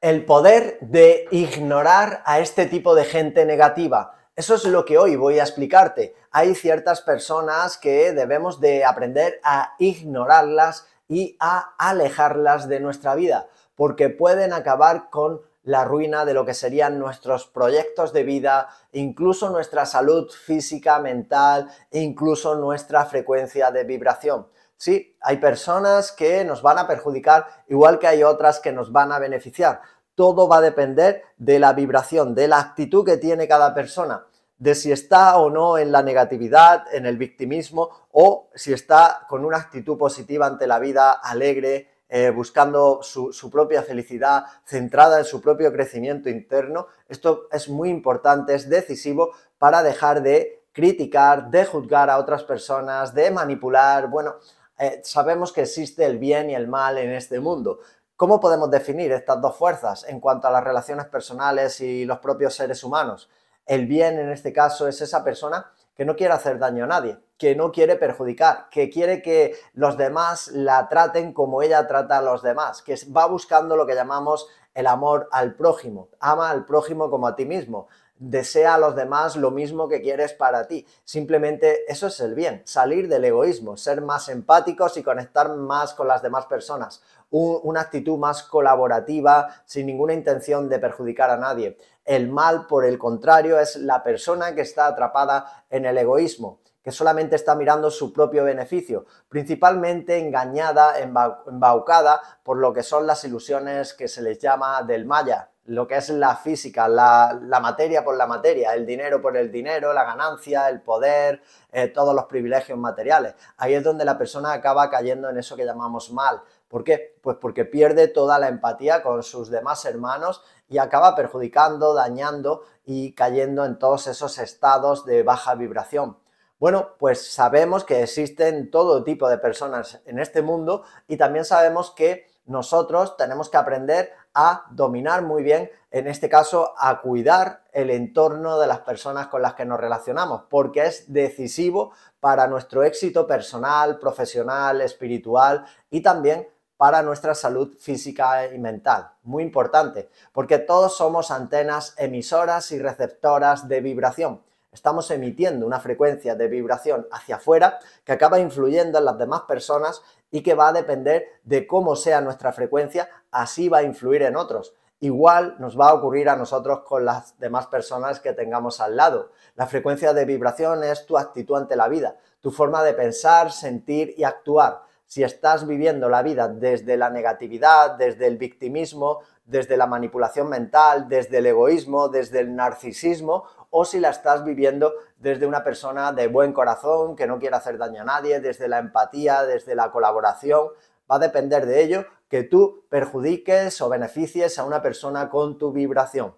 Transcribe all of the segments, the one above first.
El poder de ignorar a este tipo de gente negativa. Eso es lo que hoy voy a explicarte. Hay ciertas personas que debemos de aprender a ignorarlas y a alejarlas de nuestra vida, porque pueden acabar con la ruina de lo que serían nuestros proyectos de vida, incluso nuestra salud física, mental, incluso nuestra frecuencia de vibración. Sí, hay personas que nos van a perjudicar, igual que hay otras que nos van a beneficiar. Todo va a depender de la vibración, de la actitud que tiene cada persona, de si está o no en la negatividad, en el victimismo, o si está con una actitud positiva ante la vida, alegre, eh, buscando su, su, propia felicidad, centrada en su propio crecimiento interno. Esto es muy importante, es decisivo para dejar de criticar, de juzgar a otras personas, de manipular, bueno, eh, sabemos que existe el bien y el mal en este mundo. ¿Cómo podemos definir estas dos fuerzas en cuanto a las relaciones personales y los propios seres humanos? El bien en este caso es esa persona que no quiere hacer daño a nadie, que no quiere perjudicar, que quiere que los demás la traten como ella trata a los demás, que va buscando lo que llamamos el amor al prójimo, ama al prójimo como a ti mismo desea a los demás lo mismo que quieres para ti. Simplemente eso es el bien, salir del egoísmo, ser más empáticos y conectar más con las demás personas. una actitud más colaborativa, sin ninguna intención de perjudicar a nadie. El mal, por el contrario, es la persona que está atrapada en el egoísmo que solamente está mirando su propio beneficio, principalmente engañada, embaucada por lo que son las ilusiones que se les llama del Maya, lo que es la física, la, materia por la materia, el dinero por el dinero, la ganancia, el poder, eh, todos los privilegios materiales. Ahí es donde la persona acaba cayendo en eso que llamamos mal. ¿Por qué? Pues porque pierde toda la empatía con sus demás hermanos y acaba perjudicando, dañando y cayendo en todos esos estados de baja vibración. Bueno, pues sabemos que existen todo tipo de personas en este mundo y también sabemos que nosotros tenemos que aprender a dominar muy bien, en este caso, a cuidar el entorno de las personas con las que nos relacionamos, porque es decisivo para nuestro éxito personal, profesional, espiritual y también para nuestra salud física y mental. Muy importante, porque todos somos antenas emisoras y receptoras de vibración estamos emitiendo una frecuencia de vibración hacia afuera que acaba influyendo en las demás personas y que va a depender de cómo sea nuestra frecuencia, así va a influir en otros. Igual nos va a ocurrir a nosotros con las demás personas que tengamos al lado. La frecuencia de vibración es tu actitud ante la vida, tu forma de pensar, sentir y actuar. Si estás viviendo la vida desde la negatividad, desde el victimismo, desde la manipulación mental, desde el egoísmo, desde el narcisismo, o si la estás viviendo desde una persona de buen corazón, que no quiere hacer daño a nadie, desde la empatía, desde la colaboración. Va a depender de ello que tú perjudiques o beneficies a una persona con tu vibración.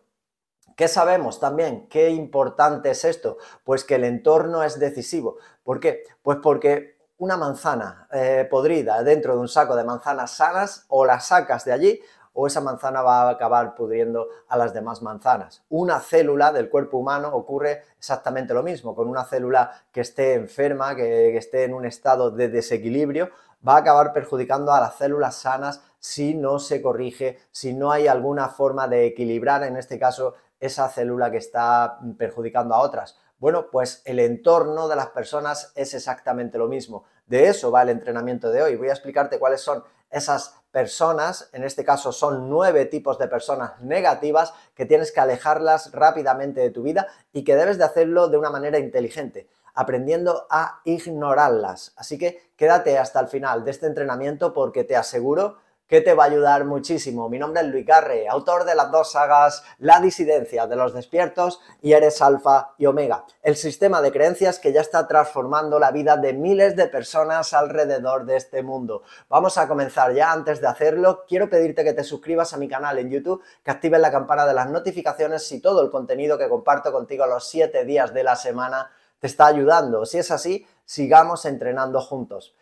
¿Qué sabemos también? ¿Qué importante es esto? Pues que el entorno es decisivo. ¿Por qué? Pues porque una manzana eh, podrida dentro de un saco de manzanas sanas o las sacas de allí o esa manzana va a acabar pudriendo a las demás manzanas. Una célula del cuerpo humano ocurre exactamente lo mismo. Con una célula que esté enferma, que, que esté en un estado de desequilibrio, va a acabar perjudicando a las células sanas si no se corrige, si no hay alguna forma de equilibrar, en este caso, esa célula que está perjudicando a otras. Bueno, pues el entorno de las personas es exactamente lo mismo. De eso va el entrenamiento de hoy. Voy a explicarte cuáles son esas personas, en este caso son nueve tipos de personas negativas que tienes que alejarlas rápidamente de tu vida y que debes de hacerlo de una manera inteligente, aprendiendo a ignorarlas. Así que quédate hasta el final de este entrenamiento porque te aseguro que te va a ayudar muchísimo. Mi nombre es Luis Carre, autor de las dos sagas La disidencia de los despiertos y Eres Alfa y Omega, el sistema de creencias que ya está transformando la vida de miles de personas alrededor de este mundo. Vamos a comenzar ya, antes de hacerlo, quiero pedirte que te suscribas a mi canal en YouTube, que actives la campana de las notificaciones y todo el contenido que comparto contigo los siete días de la semana te está ayudando. Si es así, sigamos entrenando juntos.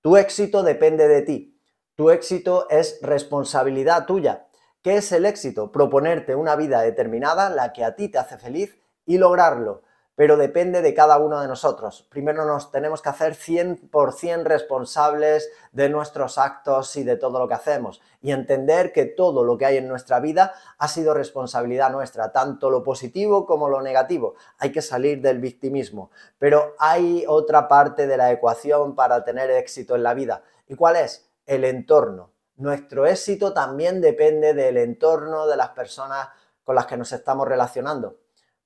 Tu éxito depende de ti tu éxito es responsabilidad tuya. ¿Qué es el éxito? Proponerte una vida determinada, la que a ti te hace feliz y lograrlo. Pero depende de cada uno de nosotros. Primero nos tenemos que hacer 100% responsables de nuestros actos y de todo lo que hacemos. Y entender que todo lo que hay en nuestra vida ha sido responsabilidad nuestra, tanto lo positivo como lo negativo. Hay que salir del victimismo. Pero hay otra parte de la ecuación para tener éxito en la vida. ¿Y cuál es? el entorno. Nuestro éxito también depende del entorno de las personas con las que nos estamos relacionando.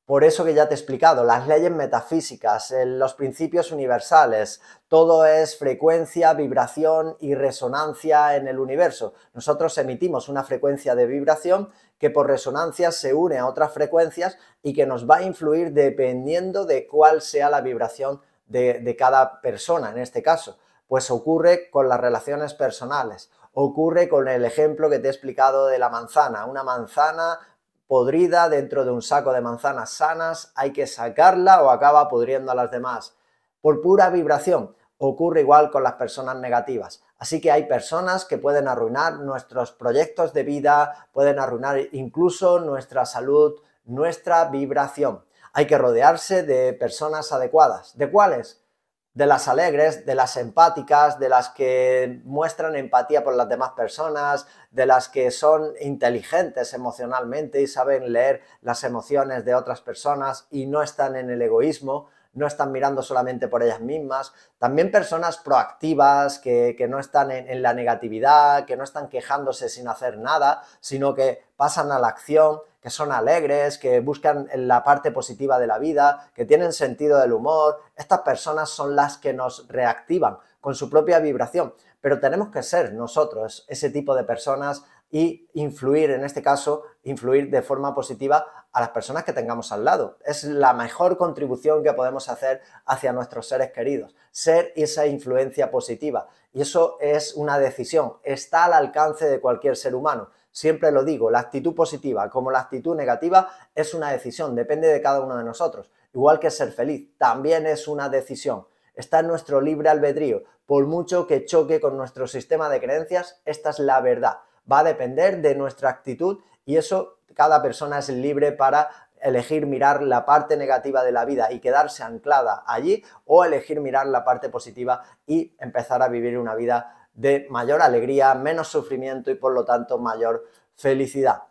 Por eso que ya te he explicado, las leyes metafísicas, eh, los principios universales, todo es frecuencia, vibración y resonancia en el universo. Nosotros emitimos una frecuencia de vibración que por resonancia se une a otras frecuencias y que nos va a influir dependiendo de cuál sea la vibración de, de cada persona en este caso. Pues ocurre con las relaciones personales, ocurre con el ejemplo que te he explicado de la manzana. Una manzana podrida dentro de un saco de manzanas sanas, hay que sacarla o acaba pudriendo a las demás. Por pura vibración, ocurre igual con las personas negativas. Así que hay personas que pueden arruinar nuestros proyectos de vida, pueden arruinar incluso nuestra salud, nuestra vibración. Hay que rodearse de personas adecuadas. ¿De cuáles? de las alegres, de las empáticas, de las que muestran empatía por las demás personas, de las que son inteligentes emocionalmente y saben leer las emociones de otras personas y no están en el egoísmo, no están mirando solamente por ellas mismas. También personas proactivas, que, no están en la negatividad, que no están quejándose sin hacer nada, sino que pasan a la acción que son alegres, que buscan la parte positiva de la vida, que tienen sentido del humor. Estas personas son las que nos reactivan con su propia vibración. Pero tenemos que ser nosotros ese tipo de personas y influir, en este caso, influir de forma positiva a las personas que tengamos al lado. Es la mejor contribución que podemos hacer hacia nuestros seres queridos, ser esa influencia positiva. Y eso es una decisión, está al alcance de cualquier ser humano. Siempre lo digo, la actitud positiva como la actitud negativa es una decisión, depende de cada uno de nosotros. Igual que ser feliz, también es una decisión. Está en nuestro libre albedrío. Por mucho que choque con nuestro sistema de creencias, esta es la verdad. Va a depender de nuestra actitud y eso cada persona es libre para elegir mirar la parte negativa de la vida y quedarse anclada allí o elegir mirar la parte positiva y empezar a vivir una vida de mayor alegría, menos sufrimiento y por lo tanto mayor felicidad.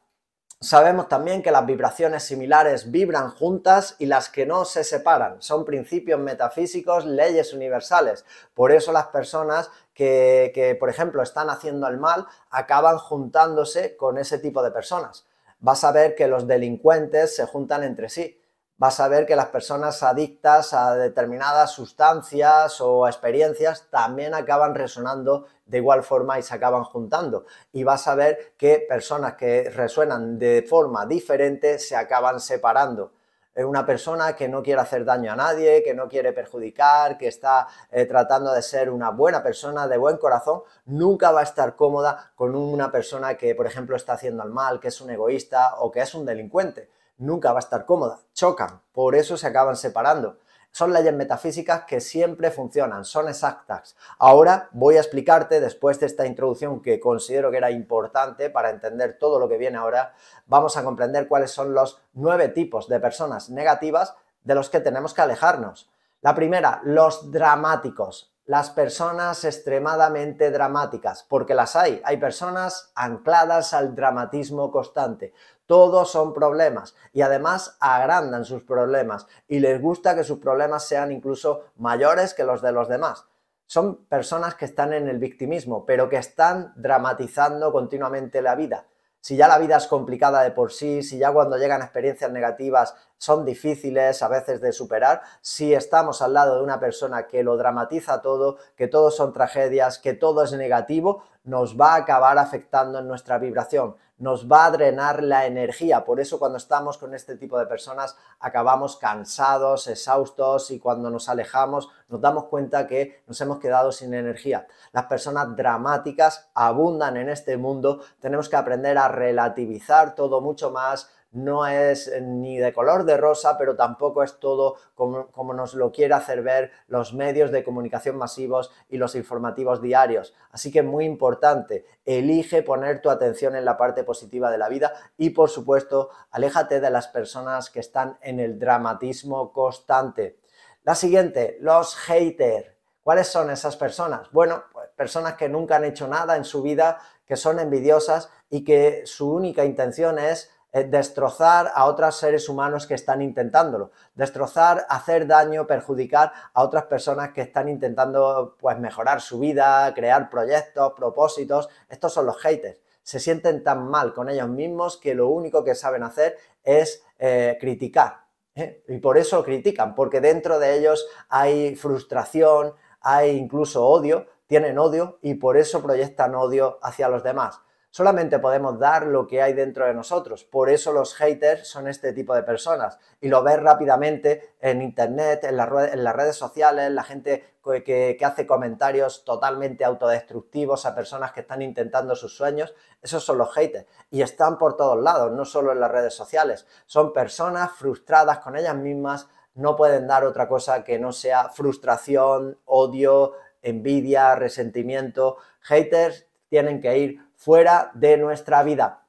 Sabemos también que las vibraciones similares vibran juntas y las que no se separan. Son principios metafísicos, leyes universales. Por eso las personas que, por ejemplo, están haciendo el mal acaban juntándose con ese tipo de personas. Vas a ver que los delincuentes se juntan entre sí. Vas a ver que las personas adictas a determinadas sustancias o experiencias también acaban resonando de igual forma y se acaban juntando. Y vas a ver que personas que resuenan de forma diferente se acaban separando eh, una persona que no quiere hacer daño a nadie, que no quiere perjudicar, que está eh, tratando de ser una buena persona, de buen corazón, nunca va a estar cómoda con una persona que, por ejemplo, está haciendo el mal, que es un egoísta o que es un delincuente. Nunca va a estar cómoda, chocan, por eso se acaban separando. Son leyes metafísicas que siempre funcionan, son exactas. Ahora voy a explicarte, después de esta introducción que considero que era importante para entender todo lo que viene ahora, vamos a comprender cuáles son los nueve tipos de personas negativas de los que tenemos que alejarnos. La primera, los dramáticos las personas extremadamente dramáticas, porque las hay. Hay personas ancladas al dramatismo constante. Todos son problemas y además agrandan sus problemas y les gusta que sus problemas sean incluso mayores que los de los demás. Son personas que están en el victimismo, pero que están dramatizando continuamente la vida. Si ya la vida es complicada de por sí, si ya cuando llegan experiencias negativas son difíciles a veces de superar, si estamos al lado de una persona que lo dramatiza todo, que todo son tragedias, que todo es negativo, nos va a acabar afectando en nuestra vibración, nos va a drenar la energía. Por eso cuando estamos con este tipo de personas acabamos cansados, exhaustos y cuando nos alejamos nos damos cuenta que nos hemos quedado sin energía. Las personas dramáticas abundan en este mundo, tenemos que aprender a relativizar todo mucho más, no es eh, ni de color de rosa, pero tampoco es todo como, nos lo quiere hacer ver los medios de comunicación masivos y los informativos diarios. Así que muy importante, elige poner tu atención en la parte positiva de la vida y por supuesto, aléjate de las personas que están en el dramatismo constante. La siguiente, los haters. ¿Cuáles son esas personas? Bueno, pues personas que nunca han hecho nada en su vida, que son envidiosas y que su única intención es eh, destrozar a otros seres humanos que están intentándolo, destrozar, hacer daño, perjudicar a otras personas que están intentando pues mejorar su vida, crear proyectos, propósitos. Estos son los haters. Se sienten tan mal con ellos mismos que lo único que saben hacer es eh, criticar. ¿eh? Y por eso critican, porque dentro de ellos hay frustración, hay incluso odio, tienen odio y por eso proyectan odio hacia los demás. Solamente podemos dar lo que hay dentro de nosotros. Por eso los haters son este tipo de personas. Y lo ves rápidamente en Internet, en, las redes sociales, la gente que, hace comentarios totalmente autodestructivos a personas que están intentando sus sueños. Esos son los haters. Y están por todos lados, no solo en las redes sociales. Son personas frustradas con ellas mismas. No pueden dar otra cosa que no sea frustración, odio, envidia, resentimiento. Haters tienen que ir fuera de nuestra vida.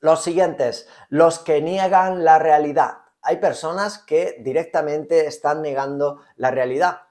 Los siguientes, los que niegan la realidad. Hay personas que directamente están negando la realidad.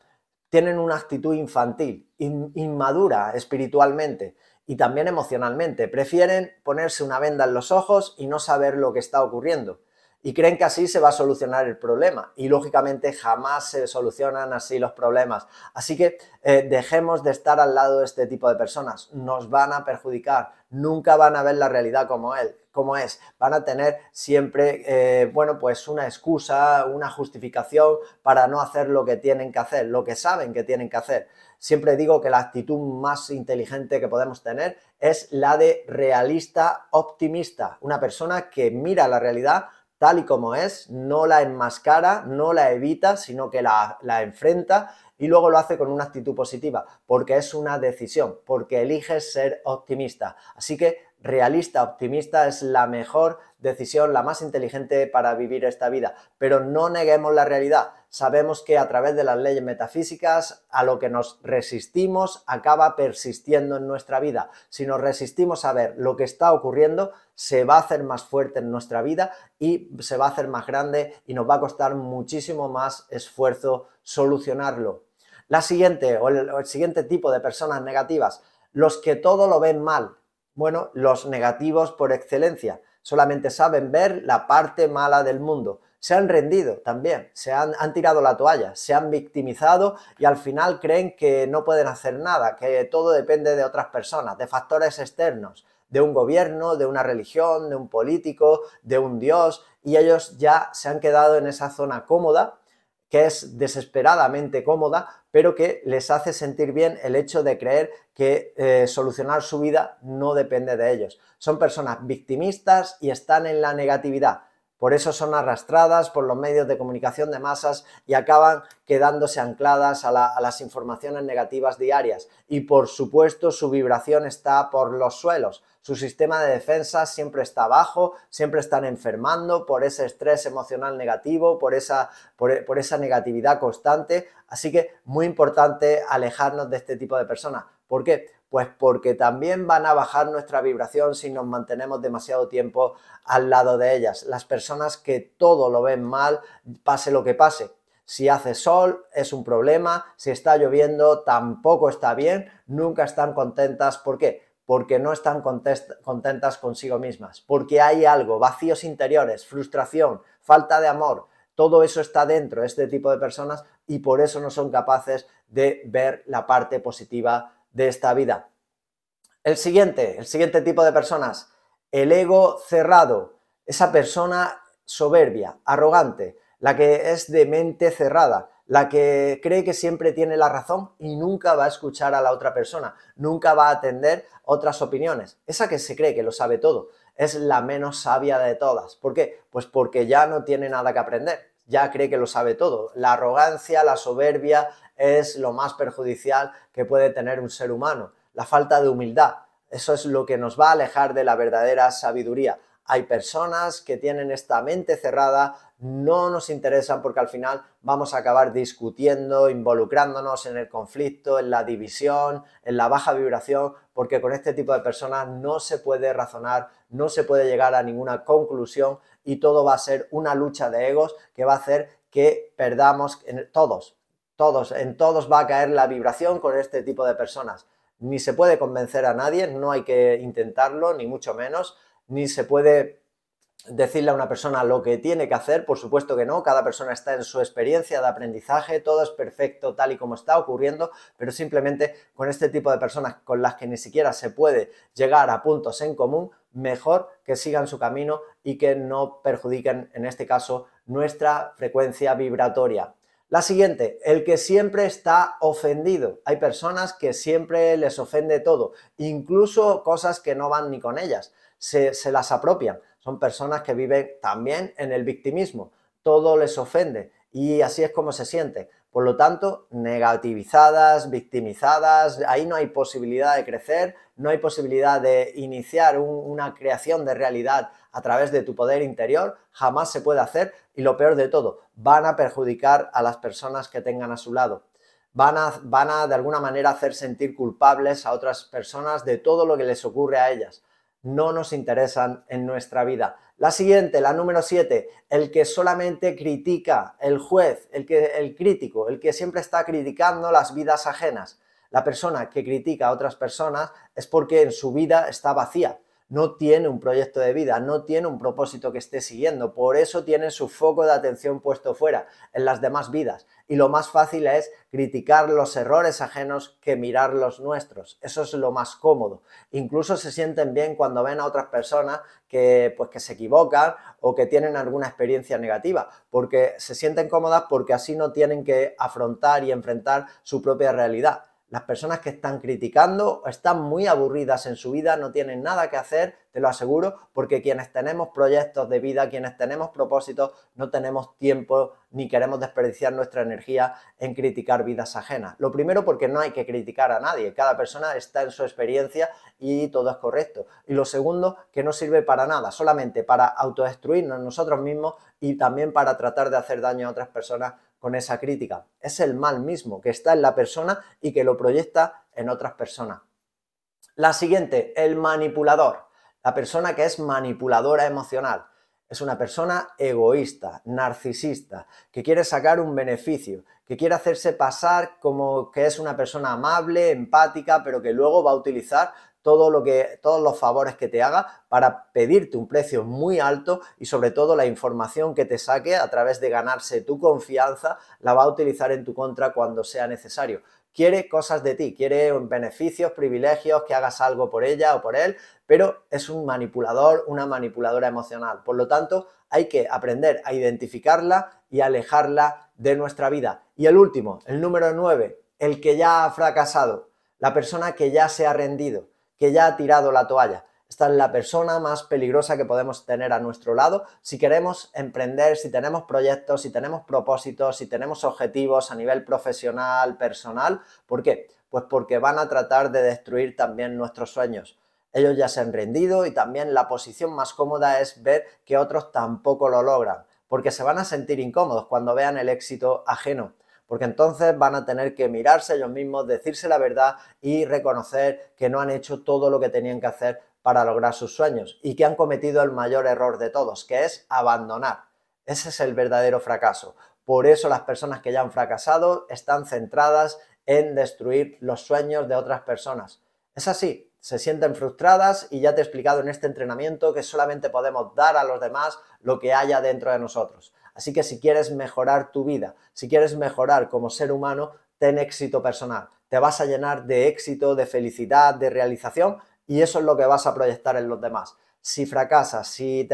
Tienen una actitud infantil, inmadura espiritualmente y también emocionalmente. Prefieren ponerse una venda en los ojos y no saber lo que está ocurriendo y creen que así se va a solucionar el problema. Y lógicamente jamás se solucionan así los problemas. Así que eh, dejemos de estar al lado de este tipo de personas. Nos van a perjudicar. Nunca van a ver la realidad como él, como es. Van a tener siempre, eh, bueno, pues una excusa, una justificación para no hacer lo que tienen que hacer, lo que saben que tienen que hacer. Siempre digo que la actitud más inteligente que podemos tener es la de realista optimista. Una persona que mira la realidad tal y como es, no la enmascara, no la evita, sino que la, enfrenta y luego lo hace con una actitud positiva, porque es una decisión, porque eliges ser optimista. Así que realista, optimista, es la mejor decisión, la más inteligente para vivir esta vida. Pero no neguemos la realidad. Sabemos que a través de las leyes metafísicas, a lo que nos resistimos acaba persistiendo en nuestra vida. Si nos resistimos a ver lo que está ocurriendo, se va a hacer más fuerte en nuestra vida y se va a hacer más grande y nos va a costar muchísimo más esfuerzo solucionarlo. La siguiente o el, siguiente tipo de personas negativas, los que todo lo ven mal, bueno, los negativos por excelencia solamente saben ver la parte mala del mundo. Se han rendido también, se han, tirado la toalla, se han victimizado y al final creen que no pueden hacer nada, que todo depende de otras personas, de factores externos, de un gobierno, de una religión, de un político, de un dios, y ellos ya se han quedado en esa zona cómoda, que es desesperadamente cómoda, pero que les hace sentir bien el hecho de creer que eh, solucionar su vida no depende de ellos. Son personas victimistas y están en la negatividad. Por eso son arrastradas por los medios de comunicación de masas y acaban quedándose ancladas a, las informaciones negativas diarias. Y por supuesto su vibración está por los suelos su sistema de defensa siempre está bajo, siempre están enfermando por ese estrés emocional negativo, por esa, esa negatividad constante. Así que muy importante alejarnos de este tipo de personas. ¿Por qué? Pues porque también van a bajar nuestra vibración si nos mantenemos demasiado tiempo al lado de ellas. Las personas que todo lo ven mal, pase lo que pase. Si hace sol es un problema, si está lloviendo tampoco está bien, nunca están contentas. ¿Por qué? porque no están contentas consigo mismas, porque hay algo, vacíos interiores, frustración, falta de amor, todo eso está dentro de este tipo de personas y por eso no son capaces de ver la parte positiva de esta vida. El siguiente, el siguiente tipo de personas, el ego cerrado, esa persona soberbia, arrogante, la que es de mente cerrada, la que cree que siempre tiene la razón y nunca va a escuchar a la otra persona, nunca va a atender otras opiniones, esa que se cree que lo sabe todo, es la menos sabia de todas. ¿Por qué? Pues porque ya no tiene nada que aprender, ya cree que lo sabe todo. La arrogancia, la soberbia es lo más perjudicial que puede tener un ser humano, la falta de humildad, eso es lo que nos va a alejar de la verdadera sabiduría hay personas que tienen esta mente cerrada, no nos interesan porque al final vamos a acabar discutiendo, involucrándonos en el conflicto, en la división, en la baja vibración, porque con este tipo de personas no se puede razonar, no se puede llegar a ninguna conclusión y todo va a ser una lucha de egos que va a hacer que perdamos en todos, todos, en todos va a caer la vibración con este tipo de personas. Ni se puede convencer a nadie, no hay que intentarlo, ni mucho menos ni se puede decirle a una persona lo que tiene que hacer, por supuesto que no, cada persona está en su experiencia de aprendizaje, todo es perfecto tal y como está ocurriendo, pero simplemente con este tipo de personas con las que ni siquiera se puede llegar a puntos en común, mejor que sigan su camino y que no perjudiquen, en este caso, nuestra frecuencia vibratoria. La siguiente, el que siempre está ofendido. Hay personas que siempre les ofende todo, incluso cosas que no van ni con ellas se, las apropian. Son personas que viven también en el victimismo. Todo les ofende y así es como se sienten. Por lo tanto, negativizadas, victimizadas, ahí no hay posibilidad de crecer, no hay posibilidad de iniciar una creación de realidad a través de tu poder interior, jamás se puede hacer y lo peor de todo, van a perjudicar a las personas que tengan a su lado. van a de alguna manera hacer sentir culpables a otras personas de todo lo que les ocurre a ellas no nos interesan en nuestra vida. La siguiente, la número 7, el que solamente critica, el juez, el, que, el crítico, el que siempre está criticando las vidas ajenas. La persona que critica a otras personas es porque en su vida está vacía, no tiene un proyecto de vida, no tiene un propósito que esté siguiendo. Por eso tiene su foco de atención puesto fuera, en las demás vidas. Y lo más fácil es criticar los errores ajenos que mirar los nuestros. Eso es lo más cómodo. Incluso se sienten bien cuando ven a otras personas que, pues, que se equivocan o que tienen alguna experiencia negativa, porque se sienten cómodas porque así no tienen que afrontar y enfrentar su propia realidad. Las personas que están criticando están muy aburridas en su vida, no tienen nada que hacer, te lo aseguro, porque quienes tenemos proyectos de vida, quienes tenemos propósitos, no tenemos tiempo ni queremos desperdiciar nuestra energía en criticar vidas ajenas. Lo primero porque no hay que criticar a nadie, cada persona está en su experiencia y todo es correcto. Y lo segundo, que no sirve para nada, solamente para autodestruirnos nosotros mismos y también para tratar de hacer daño a otras personas con esa crítica. Es el mal mismo que está en la persona y que lo proyecta en otras personas. La siguiente, el manipulador. La persona que es manipuladora emocional. Es una persona egoísta, narcisista, que quiere sacar un beneficio, que quiere hacerse pasar como que es una persona amable, empática, pero que luego va a utilizar todo lo que, todos los favores que te haga para pedirte un precio muy alto y sobre todo la información que te saque a través de ganarse tu confianza la va a utilizar en tu contra cuando sea necesario. Quiere cosas de ti, quiere beneficios, privilegios, que hagas algo por ella o por él, pero es un manipulador, una manipuladora emocional. Por lo tanto, hay que aprender a identificarla y alejarla de nuestra vida. Y el último, el número 9, el que ya ha fracasado, la persona que ya se ha rendido que ya ha tirado la toalla. Esta es la persona más peligrosa que podemos tener a nuestro lado si queremos emprender, si tenemos proyectos, si tenemos propósitos, si tenemos objetivos a nivel profesional, personal. ¿Por qué? Pues porque van a tratar de destruir también nuestros sueños. Ellos ya se han rendido y también la posición más cómoda es ver que otros tampoco lo logran, porque se van a sentir incómodos cuando vean el éxito ajeno porque entonces van a tener que mirarse ellos mismos, decirse la verdad y reconocer que no han hecho todo lo que tenían que hacer para lograr sus sueños y que han cometido el mayor error de todos, que es abandonar. Ese es el verdadero fracaso. Por eso las personas que ya han fracasado están centradas en destruir los sueños de otras personas. Es así, se sienten frustradas y ya te he explicado en este entrenamiento que solamente podemos dar a los demás lo que haya dentro de nosotros. Así que si quieres mejorar tu vida, si quieres mejorar como ser humano, ten éxito personal. Te vas a llenar de éxito, de felicidad, de realización y eso es lo que vas a proyectar en los demás. Si fracasas, si,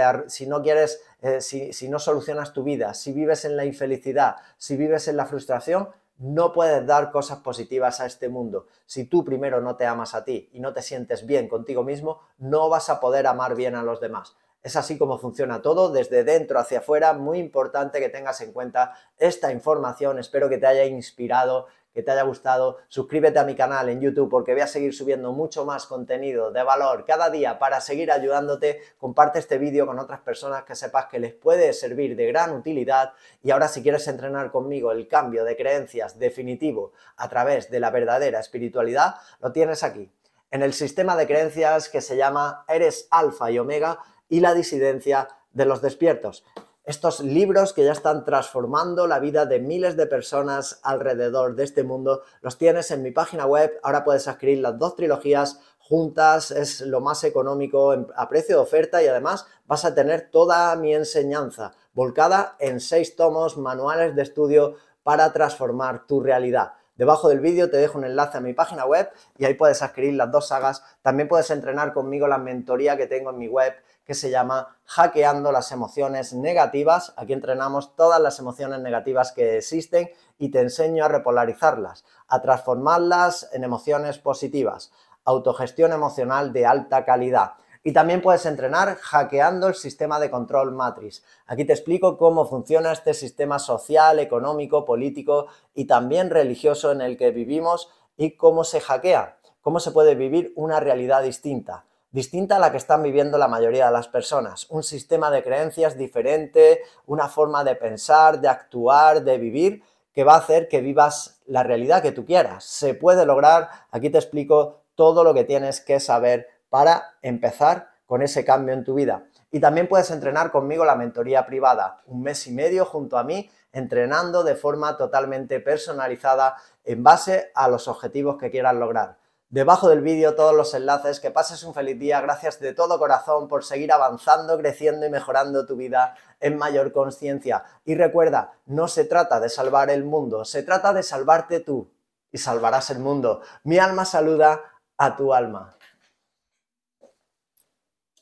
no eh, no solucionas tu vida, si vives en la infelicidad, si vives en la frustración, no puedes dar cosas positivas a este mundo. Si tú primero no te amas a ti y no te sientes bien contigo mismo, no vas a poder amar bien a los demás. Es así como funciona todo, desde dentro hacia afuera. Muy importante que tengas en cuenta esta información. Espero que te haya inspirado, que te haya gustado. Suscríbete a mi canal en YouTube porque voy a seguir subiendo mucho más contenido de valor cada día para seguir ayudándote. Comparte este vídeo con otras personas que sepas que les puede servir de gran utilidad. Y ahora si quieres entrenar conmigo el cambio de creencias definitivo a través de la verdadera espiritualidad, lo tienes aquí. En el sistema de creencias que se llama Eres Alfa y Omega, y la disidencia de los despiertos. Estos libros que ya están transformando la vida de miles de personas alrededor de este mundo, los tienes en mi página web. Ahora puedes adquirir las dos trilogías juntas, es lo más económico a precio de oferta y además vas a tener toda mi enseñanza volcada en seis tomos manuales de estudio para transformar tu realidad. Debajo del vídeo te dejo un enlace a mi página web y ahí puedes adquirir las dos sagas. También puedes entrenar conmigo la mentoría que tengo en mi web que se llama Hackeando las emociones negativas. Aquí entrenamos todas las emociones negativas que existen y te enseño a repolarizarlas, a transformarlas en emociones positivas. Autogestión emocional de alta calidad. Y también puedes entrenar hackeando el sistema de control matrix. Aquí te explico cómo funciona este sistema social, económico, político y también religioso en el que vivimos y cómo se hackea, cómo se puede vivir una realidad distinta distinta a la que están viviendo la mayoría de las personas. Un sistema de creencias diferente, una forma de pensar, de actuar, de vivir, que va a hacer que vivas la realidad que tú quieras. Se puede lograr, aquí te explico todo lo que tienes que saber para empezar con ese cambio en tu vida. Y también puedes entrenar conmigo la mentoría privada, un mes y medio junto a mí, entrenando de forma totalmente personalizada en base a los objetivos que quieras lograr. Debajo del vídeo todos los enlaces, que pases un feliz día, gracias de todo corazón por seguir avanzando, creciendo y mejorando tu vida en mayor conciencia. Y recuerda, no se trata de salvar el mundo, se trata de salvarte tú y salvarás el mundo. Mi alma saluda a tu alma.